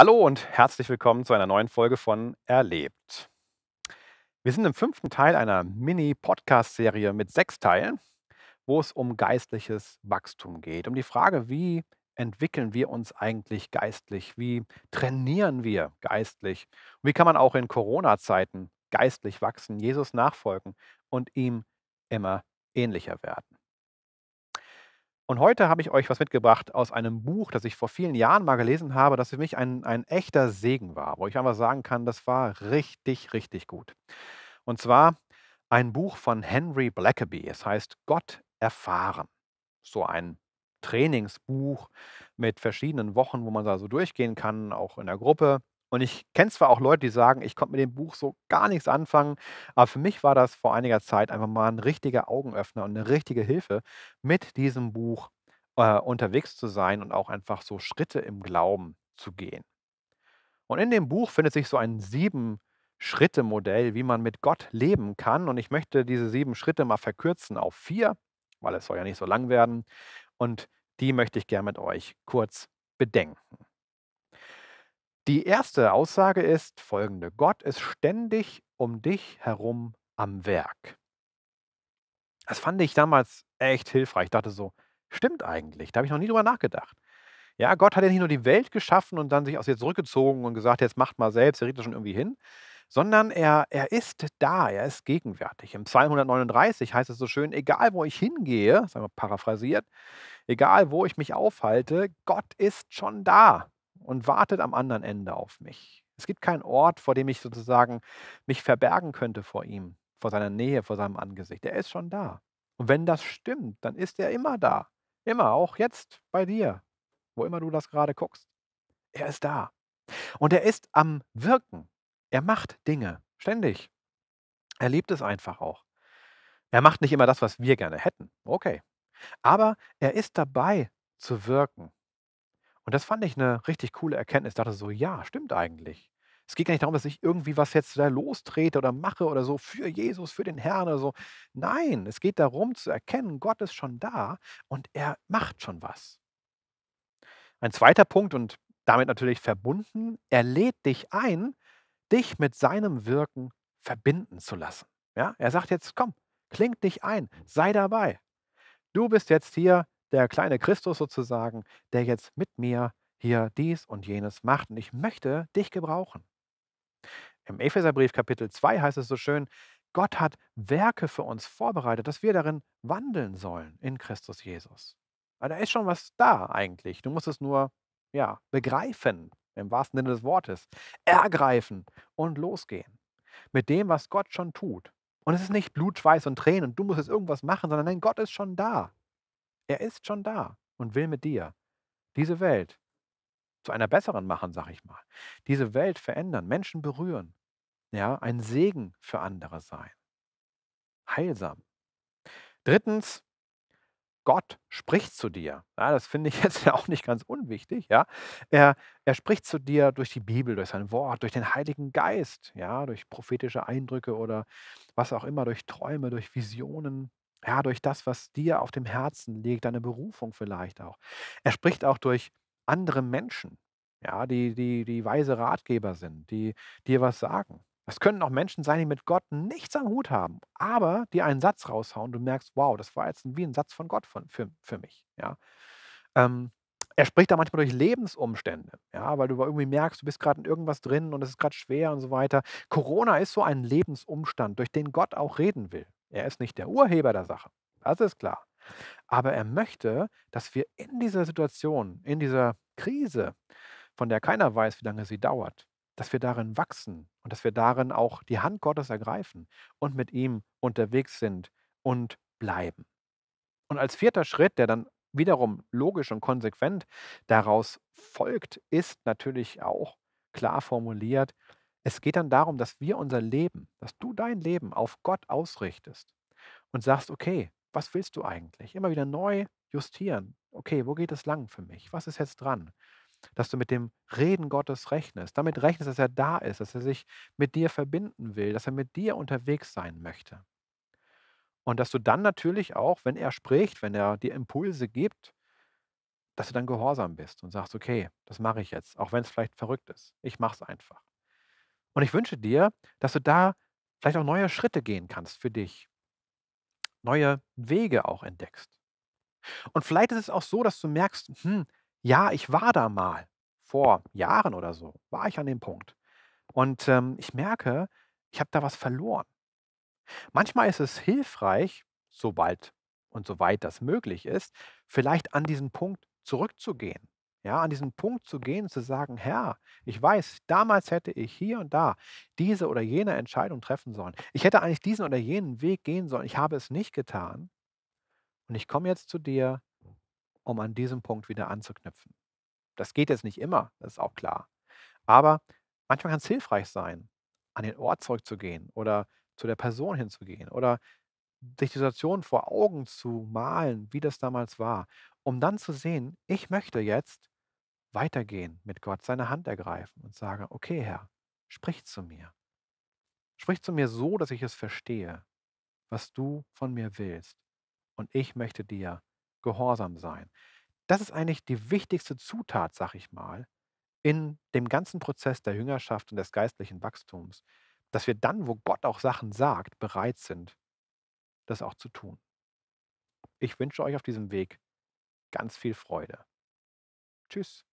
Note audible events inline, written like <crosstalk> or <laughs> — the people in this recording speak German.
Hallo und herzlich willkommen zu einer neuen Folge von Erlebt. Wir sind im fünften Teil einer Mini-Podcast-Serie mit sechs Teilen, wo es um geistliches Wachstum geht, um die Frage, wie entwickeln wir uns eigentlich geistlich, wie trainieren wir geistlich wie kann man auch in Corona-Zeiten geistlich wachsen, Jesus nachfolgen und ihm immer ähnlicher werden. Und heute habe ich euch was mitgebracht aus einem Buch, das ich vor vielen Jahren mal gelesen habe, das für mich ein, ein echter Segen war, wo ich einfach sagen kann, das war richtig, richtig gut. Und zwar ein Buch von Henry Blackaby. Es heißt Gott erfahren. So ein Trainingsbuch mit verschiedenen Wochen, wo man da so durchgehen kann, auch in der Gruppe. Und ich kenne zwar auch Leute, die sagen, ich konnte mit dem Buch so gar nichts anfangen, aber für mich war das vor einiger Zeit einfach mal ein richtiger Augenöffner und eine richtige Hilfe, mit diesem Buch äh, unterwegs zu sein und auch einfach so Schritte im Glauben zu gehen. Und in dem Buch findet sich so ein sieben Schritte Modell, wie man mit Gott leben kann. Und ich möchte diese sieben Schritte mal verkürzen auf vier, weil es soll ja nicht so lang werden. Und die möchte ich gerne mit euch kurz bedenken. Die erste Aussage ist folgende. Gott ist ständig um dich herum am Werk. Das fand ich damals echt hilfreich. Ich dachte so, stimmt eigentlich. Da habe ich noch nie drüber nachgedacht. Ja, Gott hat ja nicht nur die Welt geschaffen und dann sich aus ihr zurückgezogen und gesagt, jetzt macht mal selbst, ihr redet schon irgendwie hin, sondern er, er ist da, er ist gegenwärtig. Im Psalm 139 heißt es so schön, egal wo ich hingehe, sagen wir paraphrasiert, egal wo ich mich aufhalte, Gott ist schon da und wartet am anderen Ende auf mich. Es gibt keinen Ort, vor dem ich sozusagen mich verbergen könnte vor ihm, vor seiner Nähe, vor seinem Angesicht. Er ist schon da. Und wenn das stimmt, dann ist er immer da. Immer, auch jetzt bei dir, wo immer du das gerade guckst. Er ist da. Und er ist am Wirken. Er macht Dinge, ständig. Er liebt es einfach auch. Er macht nicht immer das, was wir gerne hätten. Okay. Aber er ist dabei zu wirken. Und das fand ich eine richtig coole Erkenntnis. Ich dachte so, ja, stimmt eigentlich. Es geht gar nicht darum, dass ich irgendwie was jetzt da lostrete oder mache oder so für Jesus, für den Herrn oder so. Nein, es geht darum zu erkennen, Gott ist schon da und er macht schon was. Ein zweiter Punkt und damit natürlich verbunden, er lädt dich ein, dich mit seinem Wirken verbinden zu lassen. Ja, er sagt jetzt, komm, kling dich ein, sei dabei. Du bist jetzt hier der kleine Christus sozusagen, der jetzt mit mir hier dies und jenes macht. Und ich möchte dich gebrauchen. Im Epheserbrief Kapitel 2 heißt es so schön, Gott hat Werke für uns vorbereitet, dass wir darin wandeln sollen in Christus Jesus. Aber da ist schon was da eigentlich. Du musst es nur ja, begreifen, im wahrsten Sinne des Wortes, ergreifen und losgehen mit dem, was Gott schon tut. Und es ist nicht Blut, Schweiß und Tränen und du musst jetzt irgendwas machen, sondern nein, Gott ist schon da. Er ist schon da und will mit dir diese Welt zu einer besseren machen, sag ich mal. Diese Welt verändern, Menschen berühren, ja, ein Segen für andere sein. Heilsam. Drittens, Gott spricht zu dir. Ja, das finde ich <laughs> jetzt ja auch nicht ganz unwichtig. Ja. Er, er spricht zu dir durch die Bibel, durch sein Wort, durch den Heiligen Geist, ja, durch prophetische Eindrücke oder was auch immer, durch Träume, durch Visionen, ja, durch das, was dir auf dem Herzen liegt, deine Berufung vielleicht auch. Er spricht auch durch andere Menschen, ja, die, die, die weise Ratgeber sind, die dir was sagen. Das können auch Menschen sein, die mit Gott nichts am Hut haben, aber die einen Satz raushauen. und Du merkst, wow, das war jetzt wie ein Satz von Gott von, für, für mich. Ja. Ähm, er spricht da manchmal durch Lebensumstände, ja, weil du irgendwie merkst, du bist gerade in irgendwas drin und es ist gerade schwer und so weiter. Corona ist so ein Lebensumstand, durch den Gott auch reden will. Er ist nicht der Urheber der Sache, das ist klar. Aber er möchte, dass wir in dieser Situation, in dieser Krise, von der keiner weiß, wie lange sie dauert, dass wir darin wachsen und dass wir darin auch die Hand Gottes ergreifen und mit ihm unterwegs sind und bleiben. Und als vierter Schritt, der dann wiederum logisch und konsequent daraus folgt, ist natürlich auch klar formuliert, es geht dann darum, dass wir unser Leben, dass du dein Leben auf Gott ausrichtest und sagst, okay, was willst du eigentlich? Immer wieder neu justieren. Okay, wo geht es lang für mich? Was ist jetzt dran? Dass du mit dem Reden Gottes rechnest, damit rechnest, dass er da ist, dass er sich mit dir verbinden will, dass er mit dir unterwegs sein möchte. Und dass du dann natürlich auch, wenn er spricht, wenn er dir Impulse gibt, dass du dann gehorsam bist und sagst, okay, das mache ich jetzt, auch wenn es vielleicht verrückt ist. Ich mache es einfach. Und ich wünsche dir, dass du da vielleicht auch neue Schritte gehen kannst für dich, neue Wege auch entdeckst. Und vielleicht ist es auch so, dass du merkst, hm, ja, ich war da mal, vor Jahren oder so, war ich an dem Punkt. Und ähm, ich merke, ich habe da was verloren. Manchmal ist es hilfreich, sobald und soweit das möglich ist, vielleicht an diesen Punkt zurückzugehen ja, an diesen Punkt zu gehen, zu sagen, Herr, ich weiß, damals hätte ich hier und da diese oder jene Entscheidung treffen sollen. Ich hätte eigentlich diesen oder jenen Weg gehen sollen. Ich habe es nicht getan. Und ich komme jetzt zu dir, um an diesem Punkt wieder anzuknüpfen. Das geht jetzt nicht immer, das ist auch klar. Aber manchmal kann es hilfreich sein, an den Ort zurückzugehen oder zu der Person hinzugehen oder sich die Situation vor Augen zu malen, wie das damals war, um dann zu sehen, ich möchte jetzt weitergehen, mit Gott seine Hand ergreifen und sagen, okay Herr, sprich zu mir. Sprich zu mir so, dass ich es verstehe, was du von mir willst. Und ich möchte dir gehorsam sein. Das ist eigentlich die wichtigste Zutat, sag ich mal, in dem ganzen Prozess der Jüngerschaft und des geistlichen Wachstums, dass wir dann, wo Gott auch Sachen sagt, bereit sind, das auch zu tun. Ich wünsche euch auf diesem Weg ganz viel Freude. Tschüss.